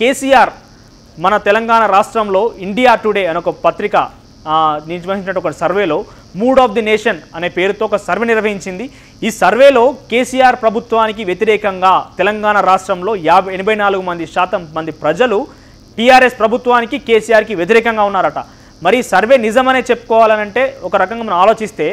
కేసీఆర్ మన తెలంగాణ రాష్ట్రంలో India today అనే ఒక పత్రిక నిర్వహించినట్టు ఒక సర్వేలో మూడ్ ఆఫ్ ది నేషన్ అనే పేరుతో ఒక సర్వే నిర్వహించింది ఈ సర్వేలో కేసీఆర్ ప్రభుత్వానికి వ్యతిరేకంగా తెలంగాణ రాష్ట్రంలో యాభై ఎనభై నాలుగు మంది శాతం మంది ప్రజలు టీఆర్ఎస్ ప్రభుత్వానికి కేసీఆర్కి వ్యతిరేకంగా ఉన్నారట మరి సర్వే నిజమనే చెప్పుకోవాలనంటే ఒక రకంగా మనం ఆలోచిస్తే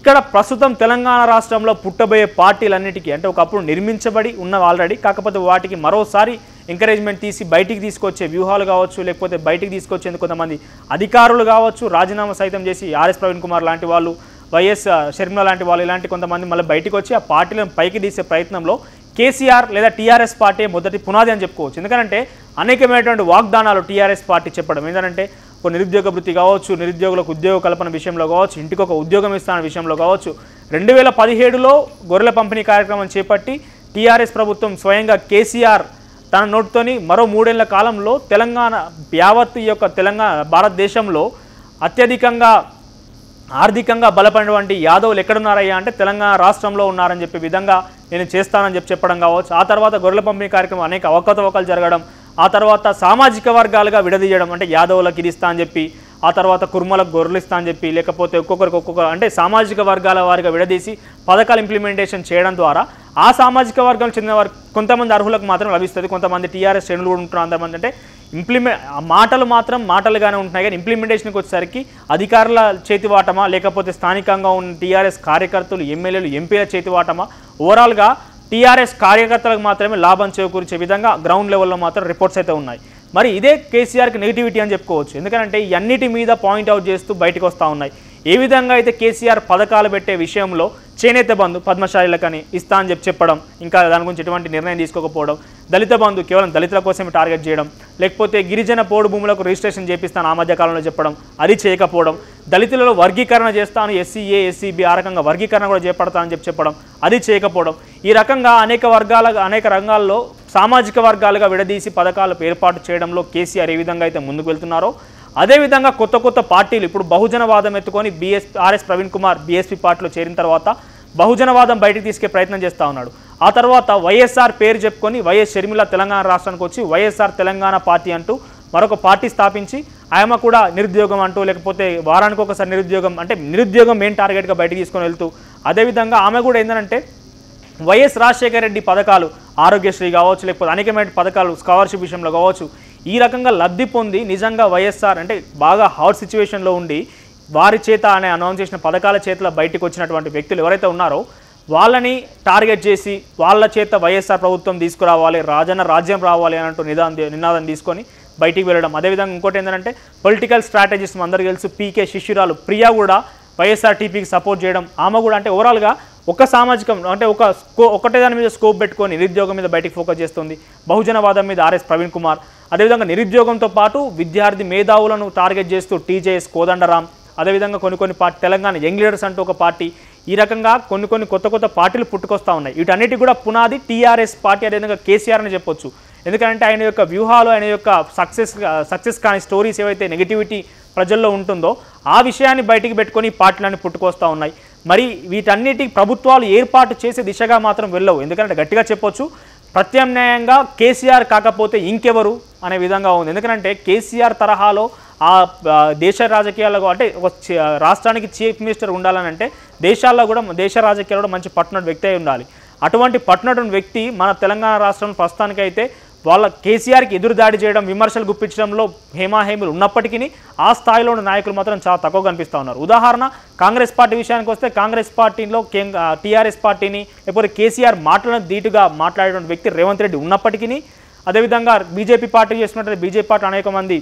ఇక్కడ ప్రస్తుతం తెలంగాణ రాష్ట్రంలో పుట్టబోయే పార్టీలన్నిటికీ అంటే ఒకప్పుడు నిర్మించబడి ఉన్నవి ఆల్రెడీ కాకపోతే వాటికి మరోసారి ఎంకరేజ్మెంట్ తీసి బయటికి తీసుకొచ్చే వ్యూహాలు కావచ్చు లేకపోతే బయటికి తీసుకొచ్చేందుకు కొంతమంది అధికారులు కావచ్చు రాజీనామా సైతం చేసి ఆర్ఎస్ ప్రవీణ్ కుమార్ లాంటి వాళ్ళు వైఎస్ షర్మిల లాంటి వాళ్ళు ఇలాంటి కొంతమంది మళ్ళీ బయటకు వచ్చి ఆ పార్టీలను పైకి తీసే ప్రయత్నంలో కేసీఆర్ లేదా టీఆర్ఎస్ పార్టీ మొదటి పునాది అని చెప్పుకోవచ్చు ఎందుకంటే అనేకమైనటువంటి వాగ్దానాలు టీఆర్ఎస్ పార్టీ చెప్పడం ఏంటంటే ఒక నిరుద్యోగ వృత్తి కావచ్చు నిరుద్యోగులకు ఉద్యోగ కల్పన విషయంలో కావచ్చు ఇంటికి ఒక ఉద్యోగం ఇస్తాన విషయంలో కావచ్చు రెండు వేల పదిహేడులో గొర్రెల పంపిణీ కార్యక్రమం చేపట్టి టీఆర్ఎస్ ప్రభుత్వం స్వయంగా కేసీఆర్ తన నోటితోని మరో మూడేళ్ల కాలంలో తెలంగాణ యావత్ యొక్క తెలంగాణ భారతదేశంలో అత్యధికంగా ఆర్థికంగా బలపడినటువంటి యాదవులు ఎక్కడున్నారయ్యా అంటే తెలంగాణ రాష్ట్రంలో ఉన్నారని చెప్పే విధంగా నేను చేస్తానని చెప్పి చెప్పడం కావచ్చు ఆ తర్వాత గొర్రెల పంపిణీ కార్యక్రమం అనేక అవకతవకలు జరగడం ఆ తర్వాత సామాజిక వర్గాలుగా విడదీయడం అంటే యాదవులకు ఇది ఇస్తా అని చెప్పి ఆ తర్వాత కుర్మలకు గొర్రెలు అని చెప్పి లేకపోతే ఒక్కొక్కరికి ఒక్కొక్క అంటే సామాజిక వర్గాల వారిగా విడదీసి పథకాలు ఇంప్లిమెంటేషన్ చేయడం ద్వారా ఆ సామాజిక వర్గం చెందిన వారు కొంతమంది అర్హులకు మాత్రం లభిస్తుంది కొంతమంది టీఆర్ఎస్ శ్రేణులు కూడా ఉంటున్నారు అంతమంది అంటే ఇంప్లిమె మాటలు మాత్రం మాటలుగానే ఉంటున్నాయి కానీ ఇంప్లిమెంటేషన్కి వచ్చేసరికి అధికారుల చేతివాటమా లేకపోతే స్థానికంగా ఉన్న టీఆర్ఎస్ కార్యకర్తలు ఎమ్మెల్యేలు ఎంపీల చేతివాటమా ఓవరాల్గా టీఆర్ఎస్ కార్యకర్తలకు మాత్రమే లాభం చేకూర్చే విధంగా గ్రౌండ్ లెవెల్లో మాత్రం రిపోర్ట్స్ అయితే ఉన్నాయి మరి ఇదే కేసీఆర్కి నెగిటివిటీ అని చెప్పుకోవచ్చు ఎందుకంటే ఇవన్నిటి మీద పాయింట్ అవుట్ చేస్తూ బయటకు వస్తూ ఉన్నాయి ఏ విధంగా అయితే కేసీఆర్ పథకాలు పెట్టే విషయంలో చేనేత బంధు పద్మశాలీలకని ఇస్తా అని చెప్పి చెప్పడం ఇంకా దాని గురించి ఎటువంటి నిర్ణయం తీసుకోకపోవడం దళిత బంధు కేవలం దళితుల కోసమే టార్గెట్ చేయడం లేకపోతే గిరిజన పోడు భూములకు రిజిస్ట్రేషన్ చేపిస్తాను ఆ మధ్యకాలంలో చెప్పడం అది చేయకపోవడం దళితులలో వర్గీకరణ చేస్తాను ఎస్సీఏ ఎస్సీబీ ఆ రకంగా వర్గీకరణ కూడా చేపడతానని చెప్పి చెప్పడం అది చేయకపోవడం ఈ రకంగా అనేక వర్గాల అనేక రంగాల్లో సామాజిక వర్గాలుగా విడదీసి పథకాలు ఏర్పాటు చేయడంలో కేసీఆర్ ఏ విధంగా అయితే ముందుకు వెళ్తున్నారో అదేవిధంగా కొత్త కొత్త పార్టీలు ఇప్పుడు బహుజనవాదం ఎత్తుకొని BS RS Praveen Kumar BSP పార్టీలో చేరిన తర్వాత బహుజనవాదం బయటకు తీసుకే ప్రయత్నం చేస్తూ ఉన్నాడు ఆ తర్వాత వైఎస్ఆర్ పేరు చెప్పుకొని వైఎస్ షర్మిల తెలంగాణ రాష్ట్రానికి వచ్చి వైఎస్ఆర్ తెలంగాణ పార్టీ అంటూ మరొక పార్టీ స్థాపించి ఆయమ కూడా నిరుద్యోగం అంటూ లేకపోతే వారానికి ఒకసారి నిరుద్యోగం అంటే నిరుద్యోగం మెయిన్ టార్గెట్గా బయటకు తీసుకొని వెళ్తూ అదేవిధంగా ఆమె కూడా ఏంటంటే వైఎస్ రాజశేఖర రెడ్డి పథకాలు ఆరోగ్యశ్రీ కావచ్చు లేకపోతే అనేకమైన పథకాలు స్కాలర్షిప్ విషయంలో కావచ్చు ఈ రకంగా లబ్ధి పొంది నిజంగా వైఎస్ఆర్ అంటే బాగా హార్డ్ సిచ్యువేషన్లో ఉండి వారి చేత అనే అనౌన్స్ చేసిన పథకాల చేతిలో బయటకు వచ్చినటువంటి వ్యక్తులు ఎవరైతే ఉన్నారో వాళ్ళని టార్గెట్ చేసి వాళ్ళ చేత వైఎస్ఆర్ ప్రభుత్వం తీసుకురావాలి రాజన్న రాజ్యం రావాలి అన్నట్టు నిదా నినాదం తీసుకొని బయటికి వెళ్ళడం అదేవిధంగా ఇంకోటి ఏంటంటే పొలిటికల్ స్ట్రాటజీస్ అందరికీ తెలుసు పీకే శిష్యురాలు ప్రియా కూడా వైఎస్ఆర్టీపీకి సపోర్ట్ చేయడం ఆమె కూడా అంటే ఓవరాల్గా ఒక సామాజికం అంటే ఒక స్కో ఒకటే దాని మీద స్కోప్ పెట్టుకొని నిరుద్యోగం మీద బయటికి ఫోకస్ చేస్తుంది బహుజనవాదం మీద ఆర్ఎస్ ప్రవీణ్ కుమార్ అదేవిధంగా నిరుద్యోగంతో పాటు విద్యార్థి మేధావులను టార్గెట్ చేస్తూ టీజేఎస్ కోదండరాం అదేవిధంగా కొన్ని కొన్ని పార్టీ తెలంగాణ యంగ్ లీడర్స్ అంటూ ఒక పార్టీ ఈ రకంగా కొన్ని కొన్ని కొత్త కొత్త పార్టీలు పుట్టుకొస్తూ ఉన్నాయి వీటన్నిటి కూడా పునాది టీఆర్ఎస్ పార్టీ అదేవిధంగా కేసీఆర్ అని చెప్పొచ్చు ఎందుకంటే ఆయన యొక్క వ్యూహాలు ఆయన యొక్క సక్సెస్ సక్సెస్ కాని స్టోరీస్ ఏవైతే నెగిటివిటీ ప్రజల్లో ఉంటుందో ఆ విషయాన్ని బయటికి పెట్టుకొని పార్టీలన్నీ పుట్టుకొస్తూ ఉన్నాయి మరి వీటన్నిటి ప్రభుత్వాలు ఏర్పాటు చేసే దిశగా మాత్రం వెళ్ళవు ఎందుకంటే గట్టిగా చెప్పొచ్చు ప్రత్యామ్నాయంగా కేసీఆర్ కాకపోతే ఇంకెవరు అనే విధంగా ఉంది ఎందుకంటే కేసీఆర్ తరహాలో ఆ దేశ రాజకీయాల్లో అంటే ఒక రాష్ట్రానికి చీఫ్ మినిస్టర్ ఉండాలని అంటే దేశాల్లో కూడా దేశ రాజకీయాల్లో మంచి పట్టునటు వ్యక్తి ఉండాలి అటువంటి పట్టునటు వ్యక్తి మన తెలంగాణ రాష్ట్రం ప్రస్తుతానికైతే వాళ్ళ కేసీఆర్కి ఎదురు దాడి చేయడం విమర్శలు గుప్పించడంలో హేమాహేములు ఉన్నప్పటికీ ఆ స్థాయిలోని నాయకులు మాత్రం చాలా తక్కువ కనిపిస్తూ ఉన్నారు ఉదాహరణ కాంగ్రెస్ పార్టీ విషయానికి వస్తే కాంగ్రెస్ పార్టీలో టీఆర్ఎస్ పార్టీని లేకపోతే కేసీఆర్ మాటలను ధీటుగా మాట్లాడేటువంటి వ్యక్తి రేవంత్ రెడ్డి ఉన్నప్పటికీ అదేవిధంగా బీజేపీ పార్టీ చేస్తున్నట్టు బీజేపీ పార్టీ అనేక మంది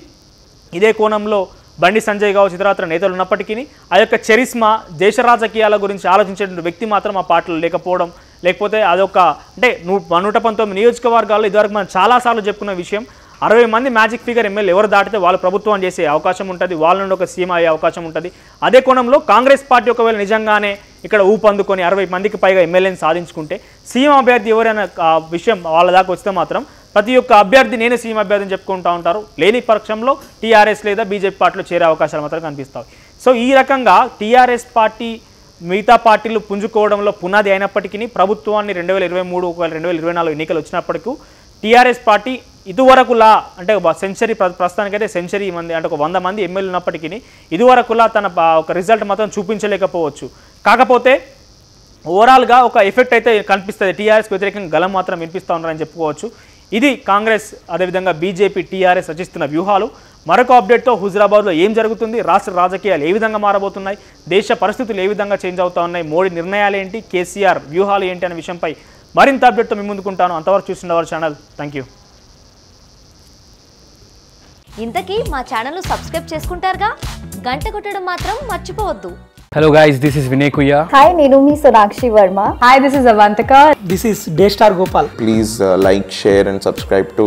ఇదే కోణంలో బండి సంజయ్ కావచ్చు ఇతరత్ర నేతలు ఉన్నప్పటికీ ఆ యొక్క చరిస్మా దేశ రాజకీయాల గురించి ఆలోచించేటువంటి వ్యక్తి మాత్రం ఆ పార్టీలో లేకపోవడం లేకపోతే అదొక అంటే నూ నూట పంతొమ్మిది నియోజకవర్గాల్లో ఇదివరకు మనం చాలాసార్లు చెప్పుకున్న విషయం అరవై మంది మ్యాజిక్ ఫిగర్ ఎమ్మెల్యే ఎవరు దాటితే వాళ్ళు ప్రభుత్వం చేసే అవకాశం ఉంటుంది వాళ్ళ నుండి ఒక సీమ అయ్యే అవకాశం ఉంటుంది అదే కోణంలో కాంగ్రెస్ పార్టీ ఒకవేళ నిజంగానే ఇక్కడ ఊపందుకొని అరవై మందికి పైగా ఎమ్మెల్యేని సాధించుకుంటే సీఎం అభ్యర్థి ఎవరైనా విషయం వాళ్ళ దాకా వస్తే మాత్రం ప్రతి ఒక్క అభ్యర్థి నేనే సీఎం అభ్యర్థిని చెప్పుకుంటూ ఉంటారు లేని పక్షంలో టీఆర్ఎస్ లేదా బీజేపీ పార్టీలో చేరే అవకాశాలు మాత్రం కనిపిస్తాయి సో ఈ రకంగా టీఆర్ఎస్ పార్టీ మిగతా పార్టీలు పుంజుకోవడంలో పునాది అయినప్పటికీ ప్రభుత్వాన్ని రెండు వేల ఇరవై మూడు ఒకవేళ రెండు వేల ఇరవై నాలుగు ఎన్నికలు వచ్చినప్పటికీ టీఆర్ఎస్ పార్టీ ఇదివరకులా అంటే సెంచరీ ప్రస్తుతానికైతే సెంచరీ మంది అంటే ఒక వంద మంది ఎమ్మెల్యే ఉన్నప్పటికీ ఇదివరకులా తన ఒక రిజల్ట్ మాత్రం చూపించలేకపోవచ్చు కాకపోతే ఓవరాల్గా ఒక ఎఫెక్ట్ అయితే కనిపిస్తుంది టీఆర్ఎస్ వ్యతిరేకంగా గలం మాత్రం వినిపిస్తూ ఉన్నారని చెప్పుకోవచ్చు ఇది కాంగ్రెస్ అదేవిధంగా బీజేపీ టీఆర్ఎస్ రచిస్తున్న వ్యూహాలు మరొక అప్డేట్తో హుజరాబాద్లో ఏం జరుగుతుంది రాష్ట్ర రాజకీయాలు ఏ విధంగా మారబోతున్నాయి దేశ పరిస్థితులు ఏ విధంగా చేంజ్ అవుతా ఉన్నాయి మోడీ నిర్ణయాలు ఏంటి కేసీఆర్ వ్యూహాలు ఏంటి అనే విషయంపై మరింత అప్డేట్తో మీ ముందుకుంటాను అంతవరకు చూస్తున్నవారు ఛానల్ థ్యాంక్ యూ ఇంతకీ మా ఛానల్ సబ్స్క్రైబ్ చేసుకుంటారుగా గంట కొట్టడం మాత్రం మర్చిపోవద్దు hello guys this is Vinay కుయ్యా హాయ్ నేను మీ Sonakshi Varma hi this is అవంతక this is day star Gopal please like share and subscribe to